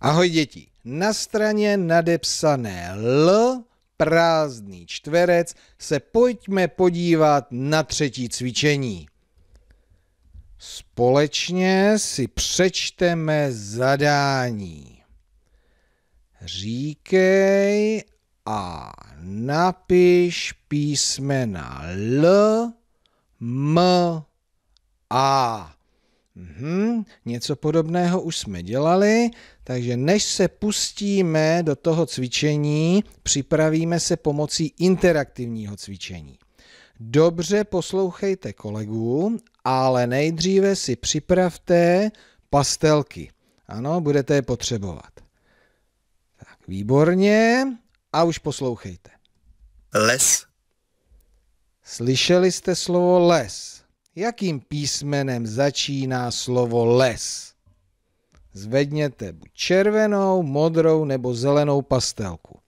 Ahoj děti, na straně nadepsané L prázdný čtverec se pojďme podívat na třetí cvičení. Společně si přečteme zadání. Říkej a napiš písmena L, M, A. Mm-hmm. něco podobného už jsme dělali, takže než se pustíme do toho cvičení, připravíme se pomocí interaktivního cvičení. Dobře poslouchejte kolegů, ale nejdříve si připravte pastelky. Ano, budete je potřebovat. Tak, výborně. A už poslouchejte. Les. Slyšeli jste slovo les jakým písmenem začíná slovo les. Zvedněte buď červenou, modrou nebo zelenou pastelku.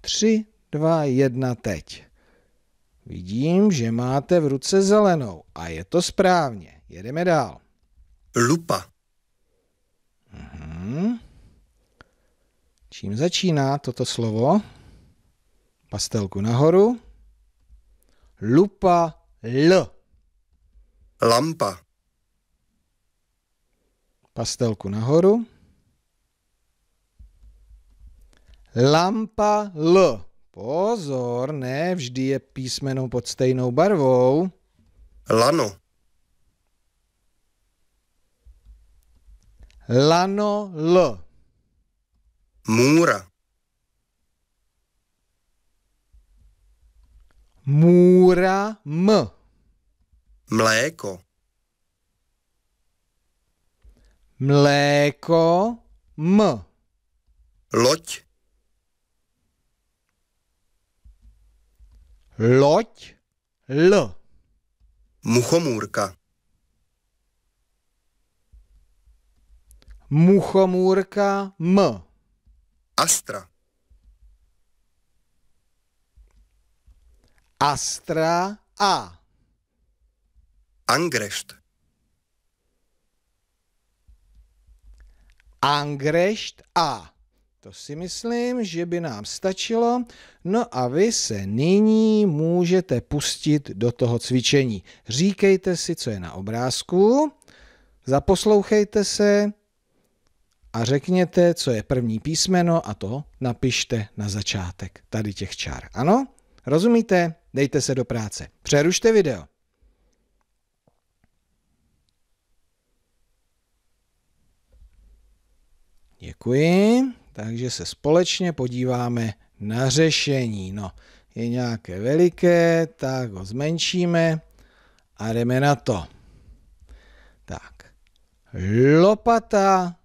Tři, dva, jedna, teď. Vidím, že máte v ruce zelenou a je to správně. Jedeme dál. Lupa. Mhm. Čím začíná toto slovo? Pastelku nahoru. Lupa L. Lampa. Pastelku nahoru. Lampa L. Pozor, ne vždy je písmeno pod stejnou barvou. Lano. Lano L. Můra. Můra M mléko, mléko, m. Loď, loď, l. Muchomůrka, muchomůrka, m. astra, Astra, a. Angrešt, Angrešt, a. To si myslím, že by nám stačilo. No a vy se nyní můžete pustit do toho cvičení. Říkejte si, co je na obrázku, zaposlouchejte se a řekněte, co je první písmeno a to napište na začátek tady těch čár. Ano? Rozumíte? Dejte se do práce. Přerušte video. Děkuji. Takže se společně podíváme na řešení. No, je nějaké veliké, tak ho zmenšíme a jdeme na to. Tak, lopata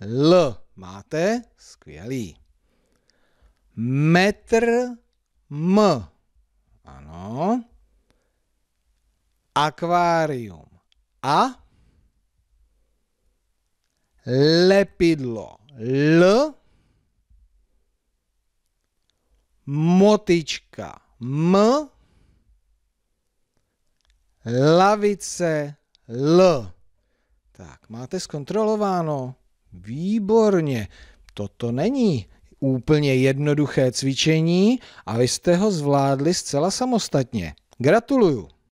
L máte? Skvělý. Metr M. Ano. Akvárium. A lepidlo L, motička M, lavice L. Tak, máte zkontrolováno? Výborně. Toto není úplně jednoduché cvičení a vy jste ho zvládli zcela samostatně. Gratuluju.